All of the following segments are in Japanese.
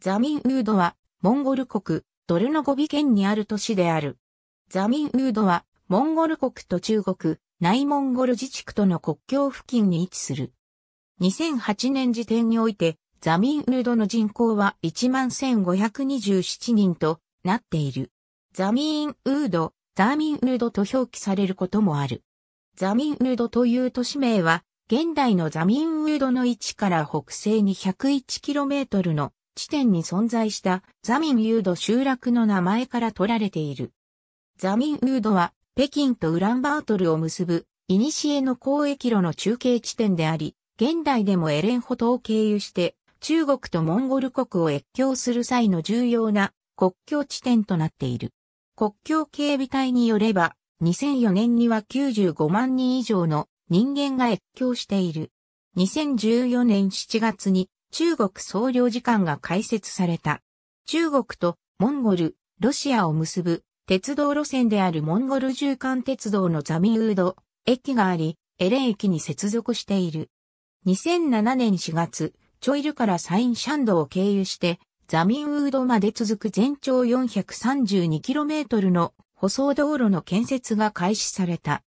ザミンウードは、モンゴル国、ドルノゴビ県にある都市である。ザミンウードは、モンゴル国と中国、内モンゴル自治区との国境付近に位置する。2008年時点において、ザミンウードの人口は11,527人となっている。ザミンウード、ザミンウードと表記されることもある。ザミンウードという都市名は、現代のザミンウードの位置から北西に 101km の地点に存在したザミンユード集落の名前から取られている。ザミンユードは北京とウランバートルを結ぶ、古の交易路の中継地点であり、現代でもエレンホトを経由して中国とモンゴル国を越境する際の重要な国境地点となっている。国境警備隊によれば、2004年には95万人以上の人間が越境している。2014年7月に中国総領事館が開設された。中国とモンゴル、ロシアを結ぶ鉄道路線であるモンゴル縦貫鉄道のザミウード駅があり、エレン駅に接続している。2007年4月、チョイルからサインシャンドを経由して、ザミンウードまで続く全長 432km の舗装道路の建設が開始された。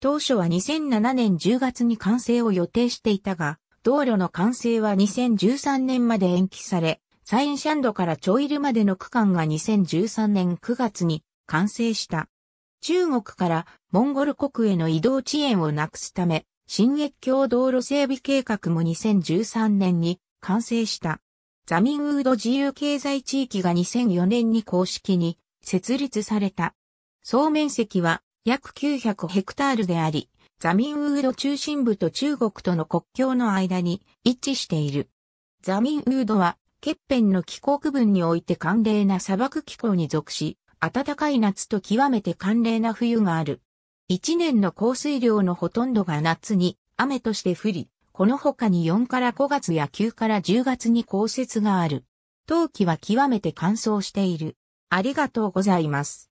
当初は2007年10月に完成を予定していたが、道路の完成は2013年まで延期され、サインシャンドからチョイルまでの区間が2013年9月に完成した。中国からモンゴル国への移動遅延をなくすため、新越境道路整備計画も2013年に完成した。ザミンウード自由経済地域が2004年に公式に設立された。総面積は約900ヘクタールであり、ザミンウード中心部と中国との国境の間に位置している。ザミンウードは、欠片の気候区分において寒冷な砂漠気候に属し、暖かい夏と極めて寒冷な冬がある。一年の降水量のほとんどが夏に雨として降り、この他に4から5月や9から10月に降雪がある。冬季は極めて乾燥している。ありがとうございます。